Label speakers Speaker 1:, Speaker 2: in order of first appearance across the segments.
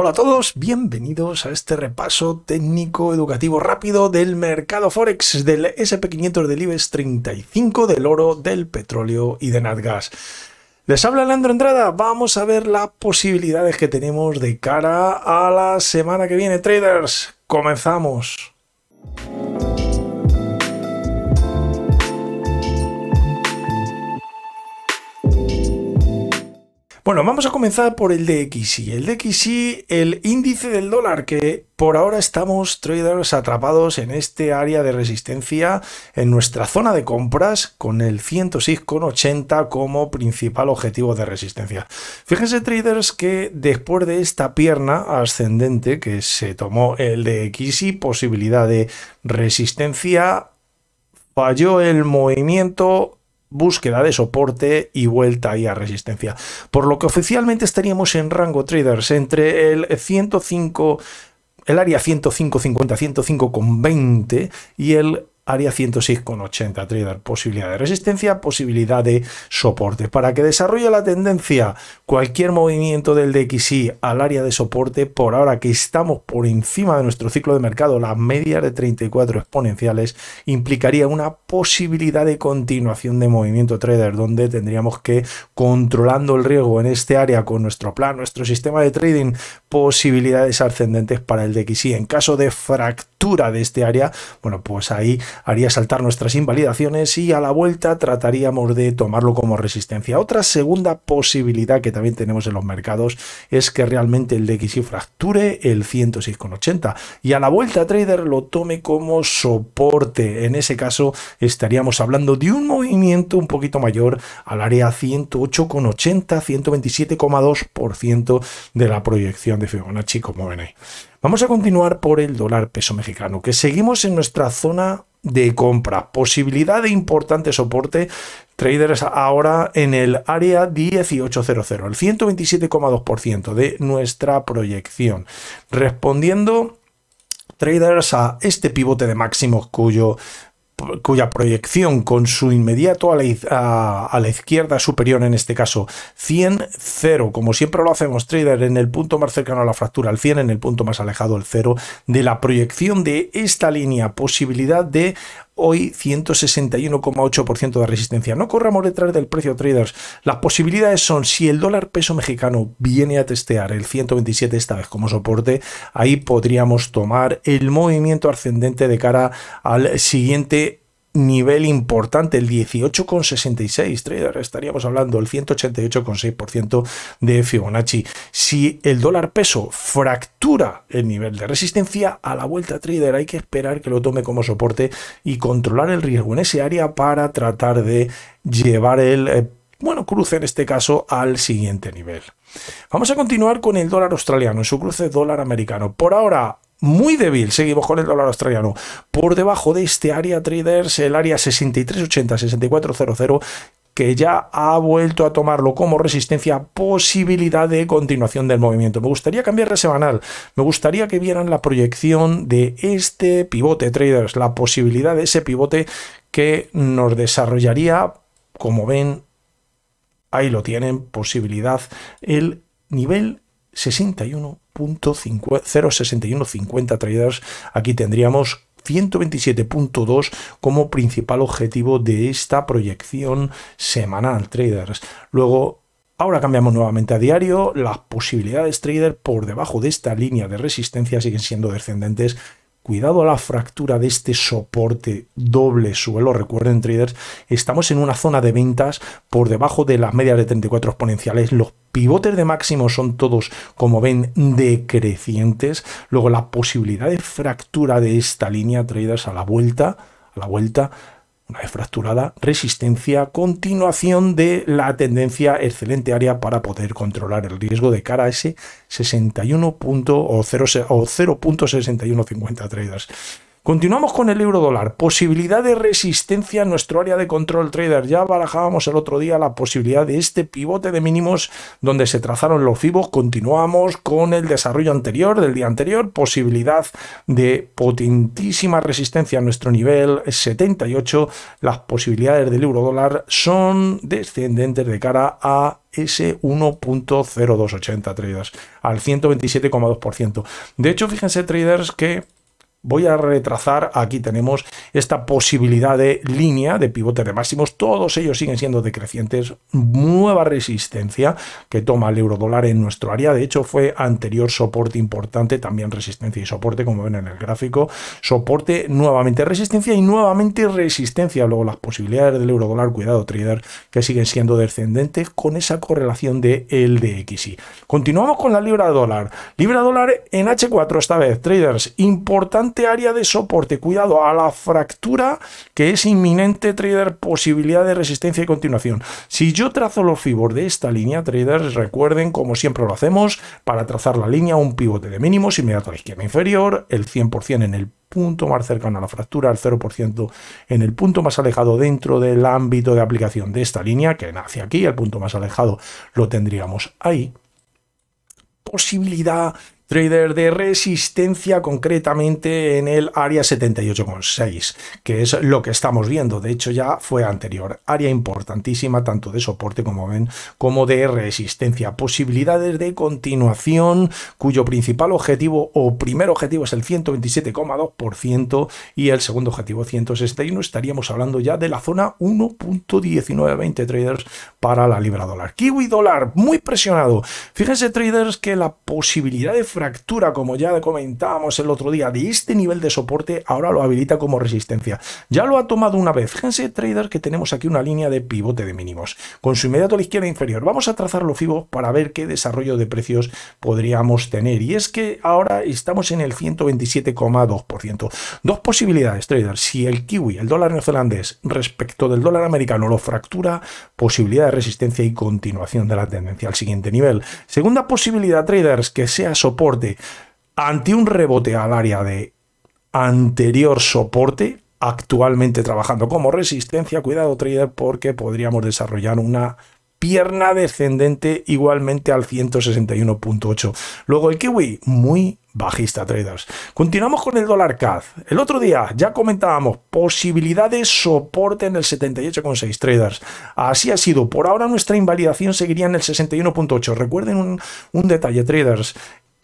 Speaker 1: Hola a todos, bienvenidos a este repaso técnico educativo rápido del mercado Forex, del SP500 del IBEX 35, del oro, del petróleo y de Natgas. Les habla Leandro Entrada, vamos a ver las posibilidades que tenemos de cara a la semana que viene, traders. Comenzamos. Bueno, vamos a comenzar por el DXY. El DXY, el índice del dólar, que por ahora estamos traders atrapados en este área de resistencia, en nuestra zona de compras, con el 106,80 como principal objetivo de resistencia. Fíjense traders que después de esta pierna ascendente que se tomó el DXY, posibilidad de resistencia, falló el movimiento búsqueda de soporte y vuelta y a resistencia. Por lo que oficialmente estaríamos en rango traders entre el 105, el área 105.50, 105.20 y el área 106,80 trader, posibilidad de resistencia, posibilidad de soporte. Para que desarrolle la tendencia, cualquier movimiento del DXY al área de soporte, por ahora que estamos por encima de nuestro ciclo de mercado, las medias de 34 exponenciales, implicaría una posibilidad de continuación de movimiento trader, donde tendríamos que, controlando el riesgo en este área con nuestro plan, nuestro sistema de trading, posibilidades ascendentes para el DXY. En caso de fractura de este área, bueno, pues ahí haría saltar nuestras invalidaciones y a la vuelta trataríamos de tomarlo como resistencia. Otra segunda posibilidad que también tenemos en los mercados es que realmente el DXY fracture el 106,80 y a la vuelta trader lo tome como soporte. En ese caso estaríamos hablando de un movimiento un poquito mayor al área 108,80, 127,2% de la proyección de Fibonacci como ven ahí. Vamos a continuar por el dólar peso mexicano, que seguimos en nuestra zona de compra, posibilidad de importante soporte, traders ahora en el área 1800, el 127,2% de nuestra proyección, respondiendo traders a este pivote de máximos cuyo cuya proyección con su inmediato a la, izquierda superior, en este caso 100, 0, como siempre lo hacemos trader, en el punto más cercano a la fractura, al 100, en el punto más alejado, el 0, de la proyección de esta línea, posibilidad de hoy 161,8% de resistencia. No corramos detrás del precio, traders. Las posibilidades son, si el dólar peso mexicano viene a testear el 127 esta vez como soporte, ahí podríamos tomar el movimiento ascendente de cara al siguiente nivel importante, el 18,66 trader, estaríamos hablando el 188,6% de Fibonacci. Si el dólar peso fractura el nivel de resistencia, a la vuelta trader hay que esperar que lo tome como soporte y controlar el riesgo en ese área para tratar de llevar el... Eh, bueno, cruce en este caso al siguiente nivel. Vamos a continuar con el dólar australiano en su cruce dólar americano. Por ahora, muy débil. Seguimos con el dólar australiano. Por debajo de este área traders, el área 6380-6400, que ya ha vuelto a tomarlo como resistencia, posibilidad de continuación del movimiento. Me gustaría cambiar de semanal. Me gustaría que vieran la proyección de este pivote traders, la posibilidad de ese pivote que nos desarrollaría, como ven, ahí lo tienen, posibilidad, el nivel 0.6150 traders. Aquí tendríamos 127.2 como principal objetivo de esta proyección semanal, traders. Luego Ahora cambiamos nuevamente a diario, las posibilidades trader por debajo de esta línea de resistencia siguen siendo descendentes. Cuidado a la fractura de este soporte doble suelo. Recuerden, traders, estamos en una zona de ventas por debajo de las medias de 34 exponenciales. Los pivotes de máximo son todos, como ven, decrecientes. Luego la posibilidad de fractura de esta línea traídas a la vuelta, a la vuelta, una vez fracturada, resistencia, continuación de la tendencia excelente área para poder controlar el riesgo de cara a ese 61.0 o 0.6150 traders. Continuamos con el euro dólar. Posibilidad de resistencia en nuestro área de control trader. Ya barajábamos el otro día la posibilidad de este pivote de mínimos donde se trazaron los fibos. Continuamos con el desarrollo anterior del día anterior. Posibilidad de potentísima resistencia a nuestro nivel 78. Las posibilidades del euro dólar son descendentes de cara a ese 1.0280 traders al 127,2%. De hecho, fíjense traders que voy a retrasar, aquí tenemos esta posibilidad de línea de pivote de máximos, todos ellos siguen siendo decrecientes, nueva resistencia que toma el euro dólar en nuestro área, de hecho fue anterior soporte importante, también resistencia y soporte como ven en el gráfico, soporte nuevamente resistencia y nuevamente resistencia, luego las posibilidades del euro dólar, cuidado trader, que siguen siendo descendentes con esa correlación de el Y Continuamos con la libra dólar, libra dólar en H4 esta vez, traders, importante área de soporte. Cuidado a la fractura que es inminente, trader, posibilidad de resistencia y continuación. Si yo trazo los fibos de esta línea, traders, recuerden, como siempre lo hacemos, para trazar la línea, un pivote de mínimos inmediato a la izquierda inferior, el 100% en el punto más cercano a la fractura, el 0% en el punto más alejado dentro del ámbito de aplicación de esta línea, que nace aquí, el punto más alejado lo tendríamos ahí. Posibilidad trader de resistencia concretamente en el área 78,6, que es lo que estamos viendo. De hecho, ya fue anterior. Área importantísima, tanto de soporte como ven, como de resistencia. Posibilidades de continuación, cuyo principal objetivo o primer objetivo es el 127,2% y el segundo objetivo 161. Estaríamos hablando ya de la zona 1.1920 traders para la libra dólar. Kiwi dólar, muy presionado. Fíjense traders que la posibilidad de fractura, como ya comentábamos el otro día, de este nivel de soporte, ahora lo habilita como resistencia. Ya lo ha tomado una vez. Fíjense, trader, que tenemos aquí una línea de pivote de mínimos, con su inmediato a la izquierda inferior. Vamos a trazar los FIBO para ver qué desarrollo de precios podríamos tener. Y es que ahora estamos en el 127,2%. Dos posibilidades, trader. Si el kiwi, el dólar neozelandés, respecto del dólar americano, lo fractura, posibilidad de resistencia y continuación de la tendencia al siguiente nivel. Segunda posibilidad, traders, que sea soporte ante un rebote al área de anterior soporte, actualmente trabajando como resistencia. Cuidado trader porque podríamos desarrollar una pierna descendente igualmente al 161.8. Luego el kiwi, muy bajista traders. Continuamos con el dólar CAD. El otro día ya comentábamos posibilidad de soporte en el 78,6 traders. Así ha sido. Por ahora nuestra invalidación seguiría en el 61.8. Recuerden un detalle traders.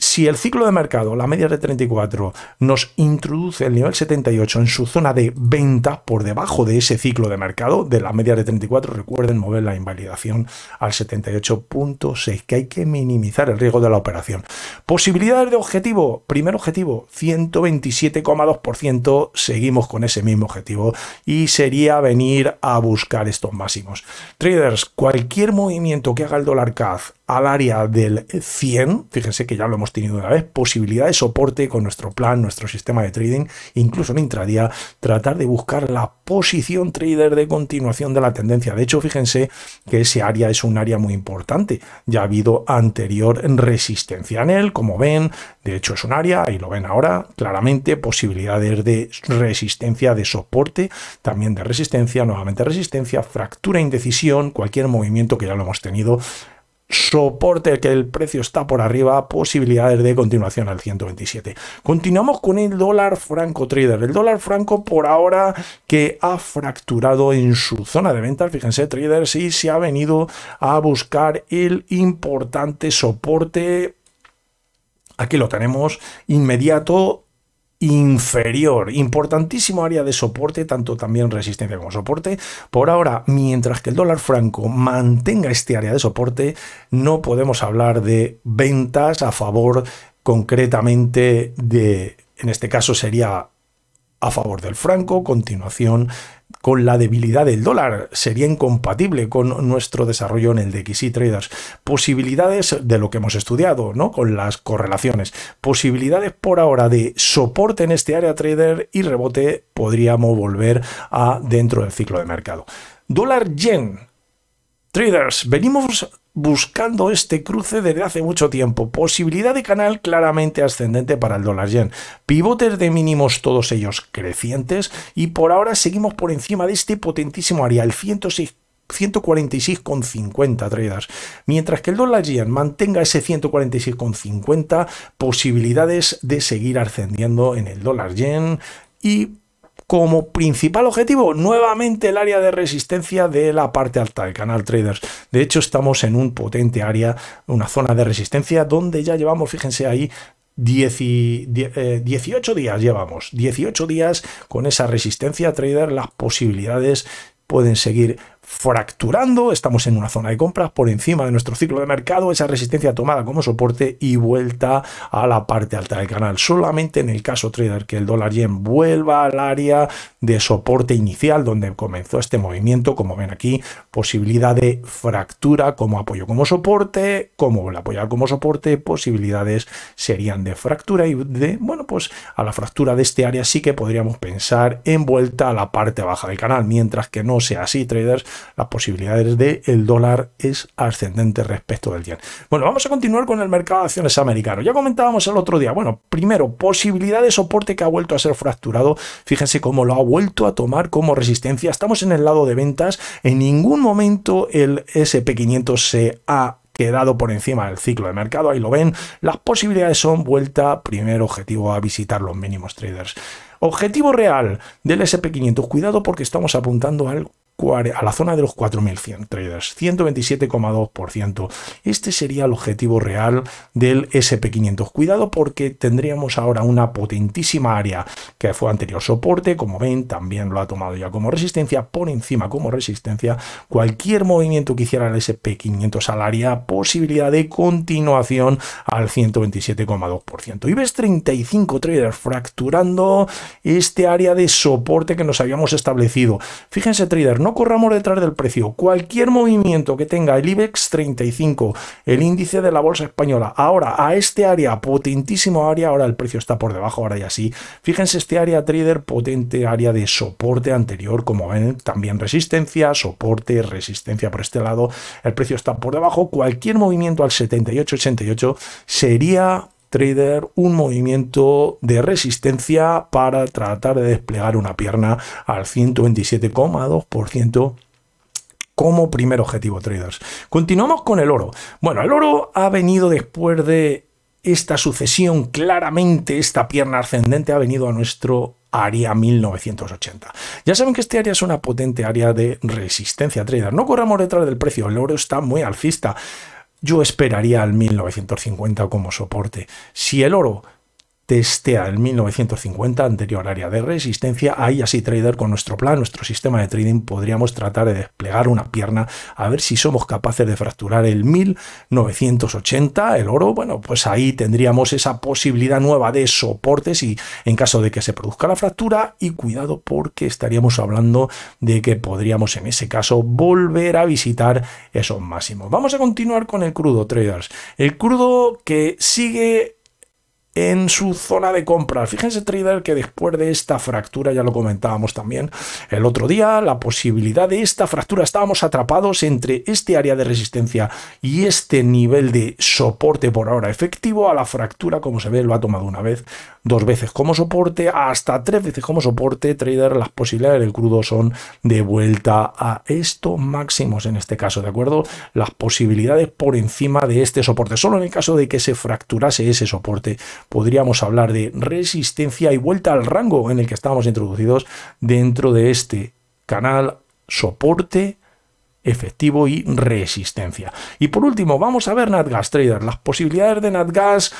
Speaker 1: Si el ciclo de mercado, la media de 34, nos introduce el nivel 78 en su zona de venta por debajo de ese ciclo de mercado, de la media de 34, recuerden mover la invalidación al 78.6, que hay que minimizar el riesgo de la operación. Posibilidades de objetivo, primer objetivo, 127,2%, seguimos con ese mismo objetivo y sería venir a buscar estos máximos. Traders, cualquier movimiento que haga el dólar CAD al área del 100, fíjense que ya lo hemos tenido una vez, posibilidad de soporte con nuestro plan, nuestro sistema de trading, incluso en intradía, tratar de buscar la posición trader de continuación de la tendencia. De hecho, fíjense que ese área es un área muy importante. Ya ha habido anterior resistencia en él, como ven, de hecho es un área, y lo ven ahora, claramente, posibilidades de resistencia, de soporte, también de resistencia, nuevamente resistencia, fractura, indecisión, cualquier movimiento que ya lo hemos tenido soporte que el precio está por arriba, posibilidades de continuación al 127. Continuamos con el dólar franco trader. El dólar franco por ahora que ha fracturado en su zona de ventas, fíjense traders, y se ha venido a buscar el importante soporte Aquí lo tenemos inmediato inferior. Importantísimo área de soporte, tanto también resistencia como soporte. Por ahora, mientras que el dólar franco mantenga este área de soporte, no podemos hablar de ventas a favor concretamente de, en este caso sería a favor del franco, continuación con la debilidad del dólar. Sería incompatible con nuestro desarrollo en el de Traders. Posibilidades de lo que hemos estudiado, ¿no? Con las correlaciones. Posibilidades por ahora de soporte en este área trader y rebote podríamos volver a dentro del ciclo de mercado. Dólar yen. Traders, venimos buscando este cruce desde hace mucho tiempo. Posibilidad de canal claramente ascendente para el dólar yen. Pivotes de mínimos todos ellos crecientes y por ahora seguimos por encima de este potentísimo área, el 146,50 traders. Mientras que el dólar yen mantenga ese 146,50, posibilidades de seguir ascendiendo en el dólar yen y como principal objetivo nuevamente el área de resistencia de la parte alta del canal traders. De hecho, estamos en un potente área, una zona de resistencia donde ya llevamos, fíjense ahí, 18 eh, días llevamos, 18 días con esa resistencia trader, las posibilidades pueden seguir fracturando, estamos en una zona de compras por encima de nuestro ciclo de mercado, esa resistencia tomada como soporte y vuelta a la parte alta del canal. Solamente en el caso trader que el dólar yen vuelva al área de soporte inicial donde comenzó este movimiento, como ven aquí, posibilidad de fractura como apoyo como soporte, como el apoyar como soporte, posibilidades serían de fractura y de, bueno, pues a la fractura de este área sí que podríamos pensar en vuelta a la parte baja del canal, mientras que no sea así, traders, las posibilidades de el dólar es ascendente respecto del yen. Bueno, vamos a continuar con el mercado de acciones americano. Ya comentábamos el otro día, bueno, primero, posibilidad de soporte que ha vuelto a ser fracturado. Fíjense cómo lo ha vuelto a tomar como resistencia. Estamos en el lado de ventas. En ningún momento el SP500 se ha quedado por encima del ciclo de mercado, ahí lo ven, las posibilidades son vuelta, primer objetivo a visitar los mínimos traders. Objetivo real del SP500, cuidado porque estamos apuntando a algo a la zona de los 4.100 traders, 127,2%. Este sería el objetivo real del SP500. Cuidado porque tendríamos ahora una potentísima área que fue anterior soporte, como ven, también lo ha tomado ya como resistencia, por encima como resistencia. Cualquier movimiento que hiciera el SP500 al área, posibilidad de continuación al 127,2%. Y ves 35 traders fracturando este área de soporte que nos habíamos establecido. Fíjense, trader, no corramos detrás del precio. Cualquier movimiento que tenga el IBEX 35, el índice de la bolsa española, ahora a este área, potentísimo área, ahora el precio está por debajo, ahora ya sí. Fíjense este área trader, potente área de soporte anterior, como ven, también resistencia, soporte, resistencia por este lado, el precio está por debajo. Cualquier movimiento al 78-88 sería trader un movimiento de resistencia para tratar de desplegar una pierna al 127,2% como primer objetivo traders. Continuamos con el oro. Bueno, el oro ha venido después de esta sucesión, claramente esta pierna ascendente ha venido a nuestro área 1980. Ya saben que este área es una potente área de resistencia trader. No corramos detrás del precio, el oro está muy alcista yo esperaría al 1950 como soporte. Si el oro testea el 1950, anterior área de resistencia, ahí así trader con nuestro plan, nuestro sistema de trading, podríamos tratar de desplegar una pierna a ver si somos capaces de fracturar el 1980, el oro, bueno, pues ahí tendríamos esa posibilidad nueva de soportes y en caso de que se produzca la fractura y cuidado porque estaríamos hablando de que podríamos en ese caso volver a visitar esos máximos. Vamos a continuar con el crudo traders, el crudo que sigue en su zona de compra Fíjense, trader, que después de esta fractura, ya lo comentábamos también el otro día, la posibilidad de esta fractura, estábamos atrapados entre este área de resistencia y este nivel de soporte por ahora efectivo. A la fractura, como se ve, lo ha tomado una vez, dos veces como soporte, hasta tres veces como soporte. Trader, las posibilidades del crudo son de vuelta a estos máximos en este caso, ¿de acuerdo? Las posibilidades por encima de este soporte. Solo en el caso de que se fracturase ese soporte podríamos hablar de resistencia y vuelta al rango en el que estábamos introducidos dentro de este canal soporte efectivo y resistencia. Y por último, vamos a ver NatGas Trader, las posibilidades de NatGas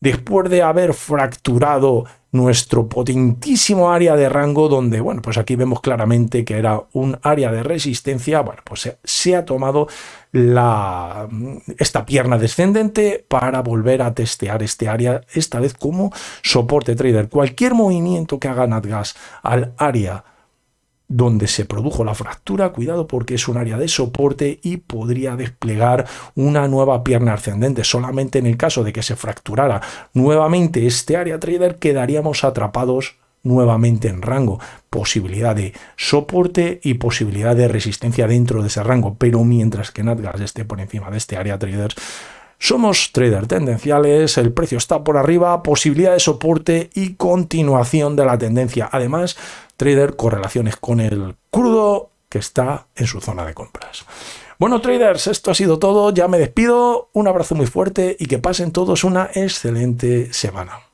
Speaker 1: después de haber fracturado nuestro potentísimo área de rango, donde, bueno, pues aquí vemos claramente que era un área de resistencia, bueno, pues se, ha tomado la, esta pierna descendente para volver a testear este área, esta vez como soporte trader. Cualquier movimiento que haga NatGas al área donde se produjo la fractura, cuidado porque es un área de soporte y podría desplegar una nueva pierna ascendente. Solamente en el caso de que se fracturara nuevamente este área trader quedaríamos atrapados nuevamente en rango, posibilidad de soporte y posibilidad de resistencia dentro de ese rango, pero mientras que Natgas esté por encima de este área trader. Somos trader tendenciales, el precio está por arriba, posibilidad de soporte y continuación de la tendencia. Además, trader correlaciones con el crudo que está en su zona de compras. Bueno, traders, esto ha sido todo. Ya me despido. Un abrazo muy fuerte y que pasen todos una excelente semana.